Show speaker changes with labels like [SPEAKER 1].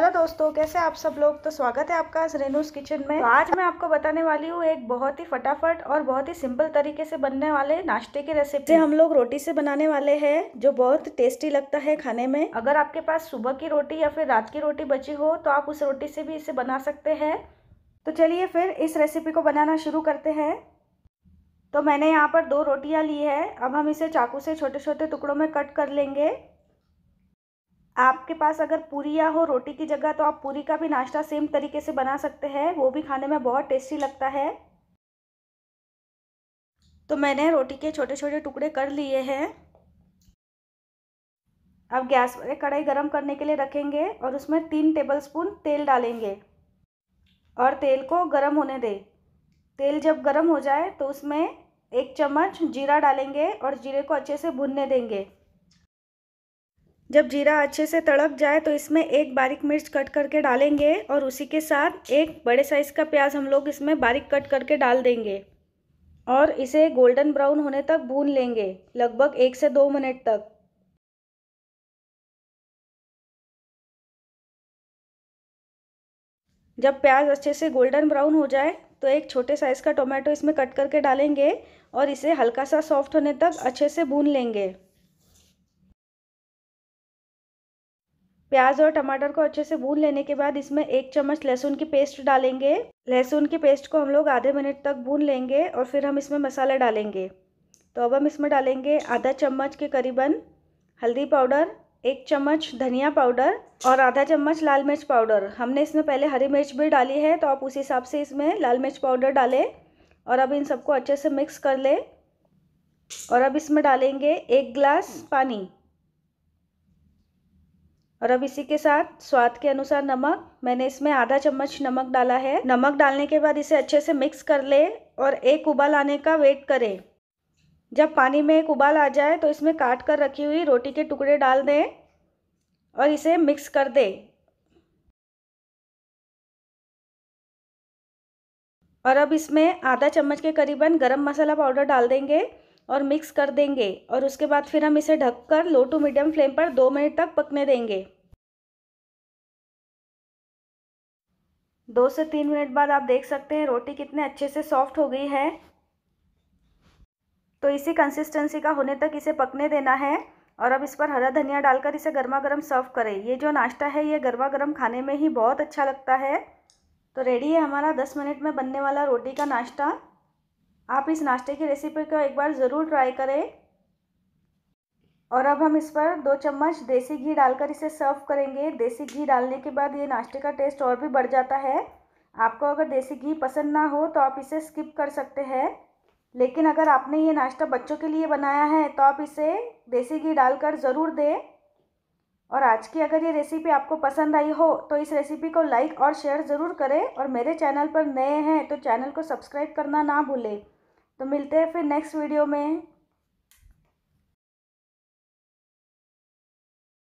[SPEAKER 1] hello दोस्तों कैसे आप सब लोग तो स्वागत है आपका रेनूस किचन में तो आज मैं आपको बताने वाली हूँ एक बहुत ही फटाफट और बहुत ही सिंपल तरीके से बनने वाले नाश्ते की रेसिपी हम लोग रोटी से बनाने वाले हैं जो बहुत टेस्टी लगता है खाने में अगर आपके पास सुबह की रोटी या फिर रात की रोटी बची हो तो आप उस रोटी से भी इसे बना सकते हैं तो चलिए फिर इस रेसिपी को बनाना शुरू करते हैं तो मैंने यहाँ पर दो रोटियाँ ली है अब हम इसे चाकू से छोटे छोटे टुकड़ों में कट कर लेंगे आपके पास अगर पूरी या हो रोटी की जगह तो आप पूरी का भी नाश्ता सेम तरीके से बना सकते हैं वो भी खाने में बहुत टेस्टी लगता है तो मैंने रोटी के छोटे छोटे टुकड़े कर लिए हैं अब गैस पर कढ़ाई गरम करने के लिए रखेंगे और उसमें तीन टेबलस्पून तेल डालेंगे और तेल को गरम होने दें तेल जब गरम हो जाए तो उसमें एक चम्मच जीरा डालेंगे और जीरे को अच्छे से भुनने देंगे जब जीरा अच्छे से तड़क जाए तो इसमें एक बारीक मिर्च कट करके डालेंगे और उसी के साथ एक बड़े साइज़ का प्याज हम लोग इसमें बारीक कट करके डाल देंगे और इसे गोल्डन ब्राउन होने तक भून लेंगे लगभग एक से दो मिनट तक जब प्याज अच्छे से गोल्डन ब्राउन हो जाए तो एक छोटे साइज़ का टोमेटो इसमें कट करके डालेंगे और इसे हल्का सा सॉफ्ट होने तक अच्छे से भून लेंगे प्याज और टमाटर को अच्छे से भून लेने के बाद इसमें एक चम्मच लहसुन की पेस्ट डालेंगे लहसुन की पेस्ट को हम लोग आधे मिनट तक भून लेंगे और फिर हम इसमें मसाला डालेंगे तो अब हम इसमें डालेंगे आधा चम्मच के करीबन हल्दी पाउडर एक चम्मच धनिया पाउडर और आधा चम्मच लाल मिर्च पाउडर हमने इसमें पहले हरी मिर्च भी डाली है तो आप उस हिसाब से इसमें लाल मिर्च पाउडर डालें और अब इन सबको अच्छे से मिक्स कर लें और अब इसमें डालेंगे एक गिलास पानी और अब इसी के साथ स्वाद के अनुसार नमक मैंने इसमें आधा चम्मच नमक डाला है नमक डालने के बाद इसे अच्छे से मिक्स कर ले और एक उबाल आने का वेट करें जब पानी में एक उबाल आ जाए तो इसमें काट कर रखी हुई रोटी के टुकड़े डाल दें और इसे मिक्स कर दें और अब इसमें आधा चम्मच के करीबन गरम मसाला पाउडर डाल देंगे और मिक्स कर देंगे और उसके बाद फिर हम इसे ढककर लो टू मीडियम फ्लेम पर दो मिनट तक पकने देंगे दो से तीन मिनट बाद आप देख सकते हैं रोटी कितने अच्छे से सॉफ्ट हो गई है तो इसी कंसिस्टेंसी का होने तक इसे पकने देना है और अब इस पर हरा धनिया डालकर इसे गर्मा गर्म सर्व करें ये जो नाश्ता है ये गर्मा गर्म खाने में ही बहुत अच्छा लगता है तो रेडी है हमारा दस मिनट में बनने वाला रोटी का नाश्ता आप इस नाश्ते की रेसिपी को एक बार ज़रूर ट्राई करें और अब हम इस पर दो चम्मच देसी घी डालकर इसे सर्व करेंगे देसी घी डालने के बाद ये नाश्ते का टेस्ट और भी बढ़ जाता है आपको अगर देसी घी पसंद ना हो तो आप इसे स्किप कर सकते हैं लेकिन अगर आपने ये नाश्ता बच्चों के लिए बनाया है तो आप इसे देसी घी डालकर ज़रूर दें और आज की अगर ये रेसिपी आपको पसंद आई हो तो इस रेसिपी को लाइक और शेयर ज़रूर करें और मेरे चैनल पर नए हैं तो चैनल को सब्सक्राइब करना ना भूलें तो मिलते हैं फिर नेक्स्ट वीडियो में